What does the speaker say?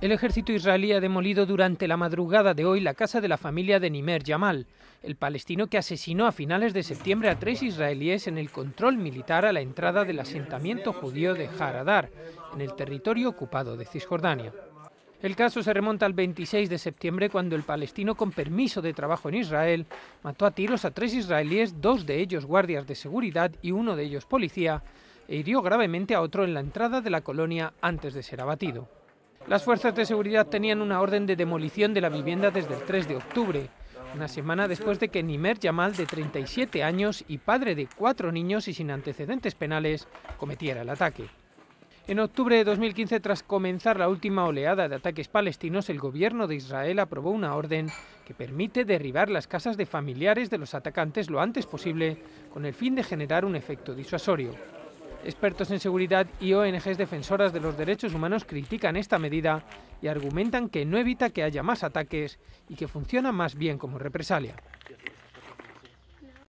El ejército israelí ha demolido durante la madrugada de hoy la casa de la familia de Nimer Yamal, el palestino que asesinó a finales de septiembre a tres israelíes en el control militar a la entrada del asentamiento judío de Haradar, en el territorio ocupado de Cisjordania. El caso se remonta al 26 de septiembre cuando el palestino con permiso de trabajo en Israel mató a tiros a tres israelíes, dos de ellos guardias de seguridad y uno de ellos policía, e hirió gravemente a otro en la entrada de la colonia antes de ser abatido. Las fuerzas de seguridad tenían una orden de demolición de la vivienda desde el 3 de octubre, una semana después de que Nimer Yamal, de 37 años y padre de cuatro niños y sin antecedentes penales, cometiera el ataque. En octubre de 2015, tras comenzar la última oleada de ataques palestinos, el gobierno de Israel aprobó una orden que permite derribar las casas de familiares de los atacantes lo antes posible con el fin de generar un efecto disuasorio. Expertos en seguridad y ONGs defensoras de los derechos humanos critican esta medida y argumentan que no evita que haya más ataques y que funciona más bien como represalia.